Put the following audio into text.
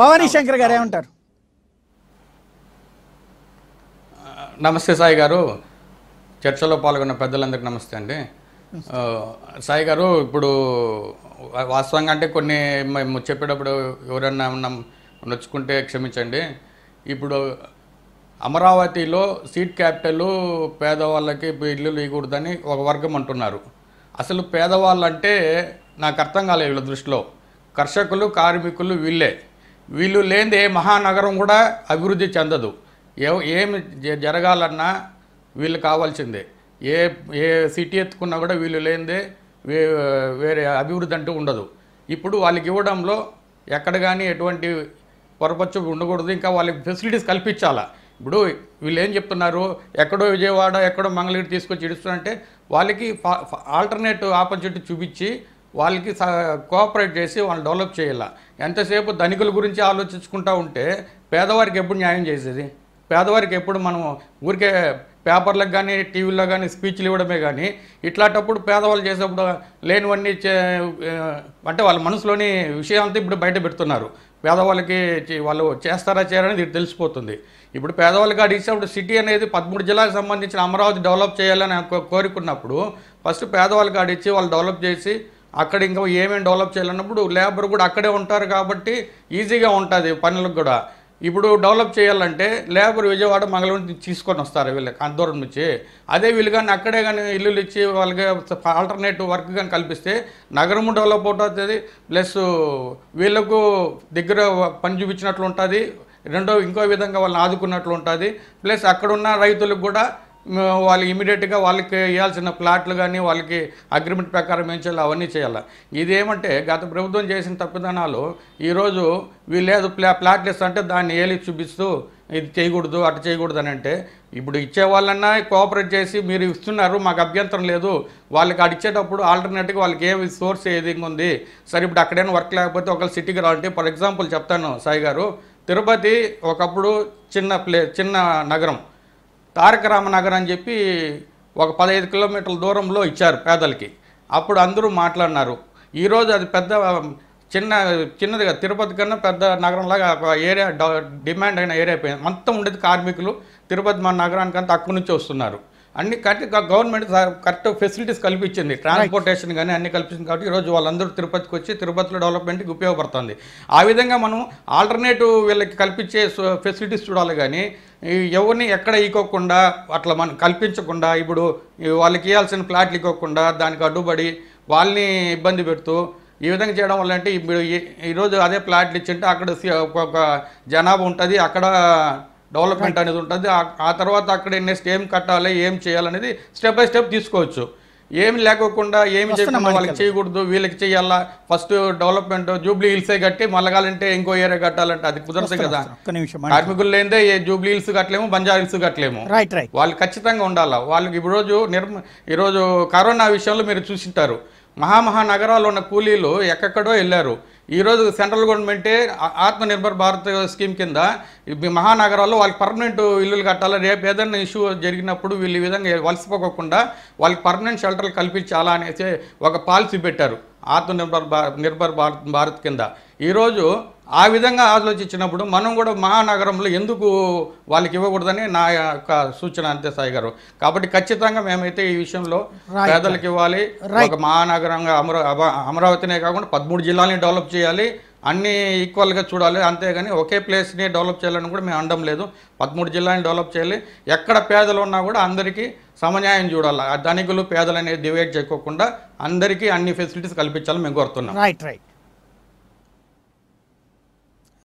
భవానీ శంకర్ గారు ఏమంటారు నమస్తే సాయి గారు చర్చలో పాల్గొన్న పెద్దలందరికీ నమస్తే అండి సాయి గారు ఇప్పుడు వాస్తవంగా అంటే కొన్ని చెప్పేటప్పుడు ఎవరన్నా నొచ్చుకుంటే క్షమించండి ఇప్పుడు అమరావతిలో సీట్ క్యాపిటల్ పేదవాళ్ళకి ఇల్లు ఇవ్వకూడదని ఒక వర్గం అంటున్నారు అసలు పేదవాళ్ళు అంటే నాకు అర్థం కాలేదు వీళ్ళ దృష్టిలో కర్షకులు కార్మికులు వీళ్ళే వీళ్ళు లేని ఏ మహానగరం కూడా అభివృద్ధి చెందదు ఏ ఏమి జరగాలన్నా వీళ్ళు కావాల్సిందే ఏ ఏ సిటీ ఎత్తుకున్నా కూడా వీళ్ళు లేనిదే వేరే అభివృద్ధి అంటూ ఉండదు ఇప్పుడు వాళ్ళకి ఇవ్వడంలో ఎక్కడ కానీ ఎటువంటి పొరపచ్చు ఉండకూడదు ఇంకా వాళ్ళకి ఫెసిలిటీస్ కల్పించాలా ఇప్పుడు వీళ్ళు ఏం చెప్తున్నారు ఎక్కడో విజయవాడ ఎక్కడో మంగళగిరి తీసుకొచ్చి ఇడుస్తున్నారంటే వాళ్ళకి ఆల్టర్నేట్ ఆపర్చునిటీ చూపించి వాళ్ళకి కోఆపరేట్ చేసి వాళ్ళని డెవలప్ చేయాల ఎంతసేపు ధనికుల గురించి ఆలోచించుకుంటూ ఉంటే పేదవారికి ఎప్పుడు న్యాయం చేసేది పేదవారికి ఎప్పుడు మనం ఊరికే పేపర్లకు కానీ టీవీలో కానీ స్పీచ్లు ఇవ్వడమే కానీ ఇట్లాంటప్పుడు పేదవాళ్ళు చేసేప్పుడు లేనివన్నీ అంటే వాళ్ళ మనసులోని విషయాలంతా ఇప్పుడు బయట పెడుతున్నారు పేదవాళ్ళకి వాళ్ళు చేస్తారా చేయరని తెలిసిపోతుంది ఇప్పుడు పేదవాళ్ళకి అడిగినప్పుడు సిటీ అనేది పదమూడు జిల్లాలకు సంబంధించిన అమరావతి డెవలప్ చేయాలని కోరుకున్నప్పుడు ఫస్ట్ పేదవాళ్ళకి అడిగి వాళ్ళు డెవలప్ చేసి అక్కడ ఇంకా ఏమేమి డెవలప్ చేయాలన్నప్పుడు లేబర్ కూడా అక్కడే ఉంటారు కాబట్టి ఈజీగా ఉంటుంది పనులకు కూడా ఇప్పుడు డెవలప్ చేయాలంటే లేబర్ విజయవాడ మంగళవారం నుంచి తీసుకొని వస్తారు వీళ్ళకి అంత దూరం నుంచి అదే వీళ్ళు కానీ అక్కడే కానీ ఇల్లులు ఇచ్చి వాళ్ళకి ఆల్టర్నేటివ్ వర్క్ కానీ కల్పిస్తే నగరము డెవలప్ అవుతుంది ప్లస్ వీళ్ళకు దగ్గర పని చూపించినట్లు ఉంటుంది రెండో ఇంకో విధంగా వాళ్ళని ఆదుకున్నట్లు ఉంటుంది ప్లస్ అక్కడున్న రైతులకు కూడా వాళ్ళు ఇమీడియట్గా వాళ్ళకి ఇవ్వాల్సిన ప్లాట్లు కానీ వాళ్ళకి అగ్రిమెంట్ ప్రకారం ఏం చేయాలి అవన్నీ చేయాలి ఇదేమంటే గత ప్రభుత్వం చేసిన తప్పిదనాలు ఈరోజు వీళ్ళేదో ప్లా ప్లాట్లు ఇస్తుంటే దాన్ని ఏలి చూపిస్తూ ఇది చేయకూడదు అటు చేయకూడదు అని అంటే ఇప్పుడు ఇచ్చేవాళ్ళన్నా కోఆపరేట్ చేసి మీరు ఇస్తున్నారు మాకు అభ్యంతరం లేదు వాళ్ళకి అడిచేటప్పుడు ఆల్టర్నేట్గా వాళ్ళకి ఏమి సోర్స్ ఏది ఉంది సరే ఇప్పుడు అక్కడైనా వర్క్ లేకపోతే ఒకళ్ళు సిటీకి రావాలంటే ఫర్ ఎగ్జాంపుల్ చెప్తాను సాయి గారు తిరుపతి ఒకప్పుడు చిన్న ప్లే చిన్న నగరం తారక రామనగర్ అని చెప్పి ఒక పదహైదు కిలోమీటర్ల దూరంలో ఇచ్చారు పేదలకి అప్పుడు అందరూ మాట్లాడినారు ఈరోజు అది పెద్ద చిన్న చిన్నదిగా తిరుపతి కన్నా పెద్ద నగరంలాగా ఏరియా డిమాండ్ అయిన ఏరియా మొత్తం ఉండేది కార్మికులు తిరుపతి మన నగరానికంతా అక్కడి నుంచి వస్తున్నారు అన్ని కరెక్ట్ గవర్నమెంట్ కరెక్ట్ ఫెసిలిటీస్ కల్పించింది ట్రాన్స్పోర్టేషన్ కానీ అన్ని కల్పించింది కాబట్టి ఈరోజు వాళ్ళందరూ తిరుపతికి వచ్చి తిరుపతిలో డెవలప్మెంట్కి ఉపయోగపడుతుంది ఆ విధంగా మనం ఆల్టర్నేటివ్ వీళ్ళకి కల్పించే ఫెసిలిటీస్ చూడాలి కానీ ఎవరిని ఎక్కడ ఇకోకుండా అట్లా మనం కల్పించకుండా ఇప్పుడు వాళ్ళకి ఇవ్వాల్సిన ప్లాట్లు ఇవ్వకుండా దానికి అడ్డుపడి వాళ్ళని ఇబ్బంది పెడుతూ ఈ విధంగా చేయడం వల్ల అంటే ఇప్పుడు ఈరోజు అదే ప్లాట్లు ఇచ్చింటే అక్కడ ఒక జనాభా ఉంటుంది అక్కడ డెవలప్మెంట్ అనేది ఉంటుంది ఆ తర్వాత అక్కడ నెక్స్ట్ ఏం కట్టాలి ఏం చేయాలనేది స్టెప్ బై స్టెప్ తీసుకోవచ్చు ఏమి లేకోకుండా ఏమి చేసినా వాళ్ళకి చేయకూడదు వీళ్ళకి చేయాలా ఫస్ట్ డెవలప్మెంట్ జూబ్లీ హిల్సే కట్టి మలగాలంటే ఇంకో ఏరియా కట్టాలంటే అది కుదరదు కదా కార్మికులు లేదే జూబ్లీ హిల్స్ కట్టలేము బంజారా హిల్స్ కట్టలేము వాళ్ళు ఖచ్చితంగా ఉండాలా వాళ్ళకి ఈరోజు నిర్మ ఈరోజు కరోనా విషయంలో మీరు చూసింటారు మహామహానగరాల్లో ఉన్న కూలీలు ఎక్కడో వెళ్ళారు ఈరోజు సెంట్రల్ గవర్నమెంటే ఆత్మనిర్భర్ భారత్ స్కీమ్ కింద మహానగరాల్లో వాళ్ళకి పర్మనెంట్ ఇల్లులు కట్టాలి రేపు ఏదైనా ఇష్యూ జరిగినప్పుడు వీళ్ళు ఈ విధంగా వలసిపోకుండా వాళ్ళకి పర్మనెంట్ షెల్టర్లు కల్పించాలా అనేసి ఒక పాలసీ పెట్టారు ఆత్మనిర్భర్ భారత్ నిర్భర్ భారత్ భారత్ కింద ఈరోజు ఆ విధంగా ఆలోచించినప్పుడు మనం కూడా మహానగరంలో ఎందుకు వాళ్ళకి ఇవ్వకూడదని నా యొక్క సూచన అంతే సాయి గారు కాబట్టి ఖచ్చితంగా మేమైతే ఈ విషయంలో పేదలకు ఇవ్వాలి ఒక మహానగరంగా అమరా అమరావతినే కాకుండా పదమూడు జిల్లాలని డెవలప్ చేయాలి అన్నీ ఈక్వల్గా చూడాలి అంతేగాని ఒకే ప్లేస్ని డెవలప్ చేయాలని కూడా మేము అనడం లేదు పదమూడు జిల్లాని డెవలప్ చేయాలి ఎక్కడ పేదలు ఉన్నా కూడా అందరికీ సమన్యాయం చూడాలి ధనికులు పేదలు అనేది డివైడ్ చేయకోకుండా అందరికీ అన్ని ఫెసిలిటీస్ కల్పించాలని మేము కోరుతున్నాం రైట్ రైట్